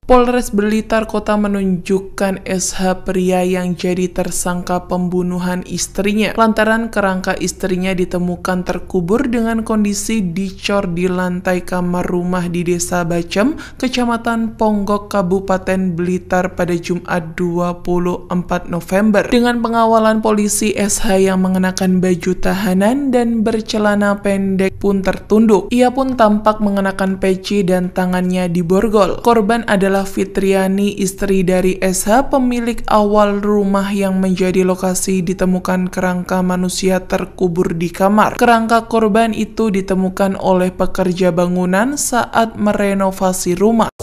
Polres Blitar Kota menunjukkan SH pria yang jadi tersangka pembunuhan istrinya lantaran kerangka istrinya ditemukan terkubur dengan kondisi dicor di lantai kamar rumah di Desa Bacem, Kecamatan Ponggok, Kabupaten Blitar pada Jumat 24 November. Dengan pengawalan polisi SH yang mengenakan baju tahanan dan bercelana pendek pun tertunduk. Ia pun tampak mengenakan peci dan tangannya diborgol. Korban ada adalah Fitriani, istri dari SH, pemilik awal rumah yang menjadi lokasi ditemukan kerangka manusia terkubur di kamar. Kerangka korban itu ditemukan oleh pekerja bangunan saat merenovasi rumah.